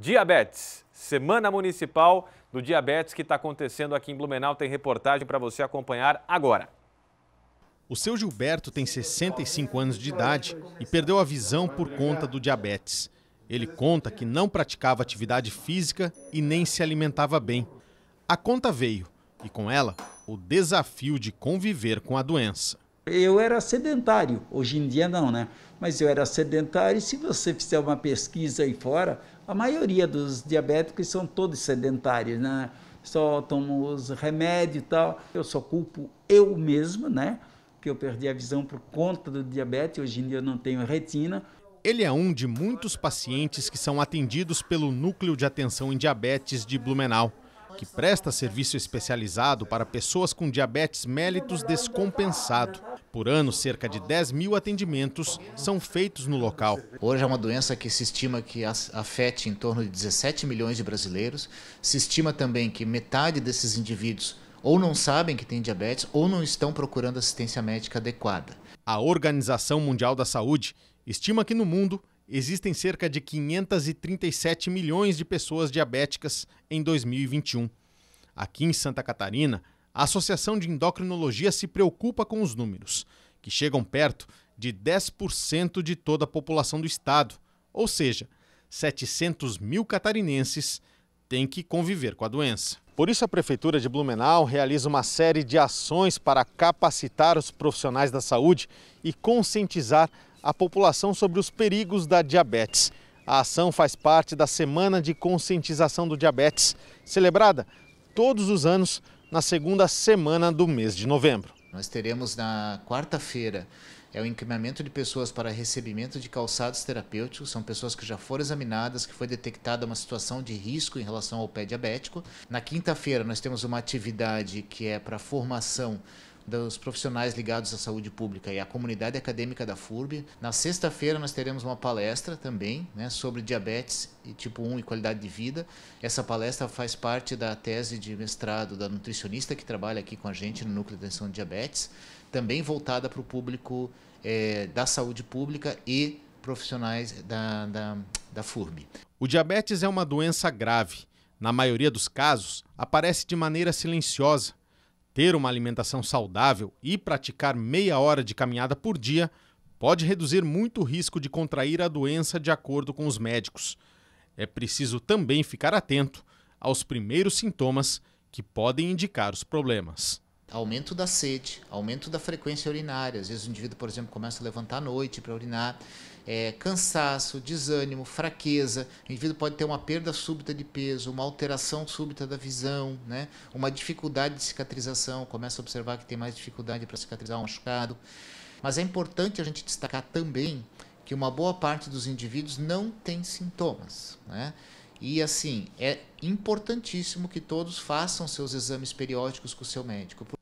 Diabetes, Semana Municipal do Diabetes que está acontecendo aqui em Blumenau, tem reportagem para você acompanhar agora. O seu Gilberto tem 65 anos de idade e perdeu a visão por conta do diabetes. Ele conta que não praticava atividade física e nem se alimentava bem. A conta veio e, com ela, o desafio de conviver com a doença. Eu era sedentário, hoje em dia não, né? Mas eu era sedentário e se você fizer uma pesquisa aí fora, a maioria dos diabéticos são todos sedentários, né? Só tomam os remédios e tal. Eu só culpo eu mesmo, né? Que eu perdi a visão por conta do diabetes, hoje em dia eu não tenho retina. Ele é um de muitos pacientes que são atendidos pelo Núcleo de Atenção em Diabetes de Blumenau que presta serviço especializado para pessoas com diabetes mellitus descompensado. Por ano, cerca de 10 mil atendimentos são feitos no local. Hoje é uma doença que se estima que afete em torno de 17 milhões de brasileiros. Se estima também que metade desses indivíduos ou não sabem que têm diabetes ou não estão procurando assistência médica adequada. A Organização Mundial da Saúde estima que no mundo existem cerca de 537 milhões de pessoas diabéticas em 2021. Aqui em Santa Catarina, a Associação de Endocrinologia se preocupa com os números, que chegam perto de 10% de toda a população do estado, ou seja, 700 mil catarinenses têm que conviver com a doença. Por isso, a Prefeitura de Blumenau realiza uma série de ações para capacitar os profissionais da saúde e conscientizar a população sobre os perigos da diabetes. A ação faz parte da Semana de Conscientização do Diabetes, celebrada todos os anos na segunda semana do mês de novembro. Nós teremos na quarta-feira é o encaminhamento de pessoas para recebimento de calçados terapêuticos. São pessoas que já foram examinadas, que foi detectada uma situação de risco em relação ao pé diabético. Na quinta-feira, nós temos uma atividade que é para formação dos profissionais ligados à saúde pública e à comunidade acadêmica da FURB. Na sexta-feira nós teremos uma palestra também né, sobre diabetes tipo 1 e qualidade de vida. Essa palestra faz parte da tese de mestrado da nutricionista que trabalha aqui com a gente no Núcleo de Atenção de Diabetes, também voltada para o público é, da saúde pública e profissionais da, da, da FURB. O diabetes é uma doença grave. Na maioria dos casos, aparece de maneira silenciosa ter uma alimentação saudável e praticar meia hora de caminhada por dia pode reduzir muito o risco de contrair a doença, de acordo com os médicos. É preciso também ficar atento aos primeiros sintomas que podem indicar os problemas. Aumento da sede, aumento da frequência urinária. Às vezes o indivíduo, por exemplo, começa a levantar à noite para urinar é, cansaço, desânimo, fraqueza. O indivíduo pode ter uma perda súbita de peso, uma alteração súbita da visão, né? uma dificuldade de cicatrização. Começa a observar que tem mais dificuldade para cicatrizar um machucado. Mas é importante a gente destacar também que uma boa parte dos indivíduos não tem sintomas. Né? E assim, é importantíssimo que todos façam seus exames periódicos com o seu médico.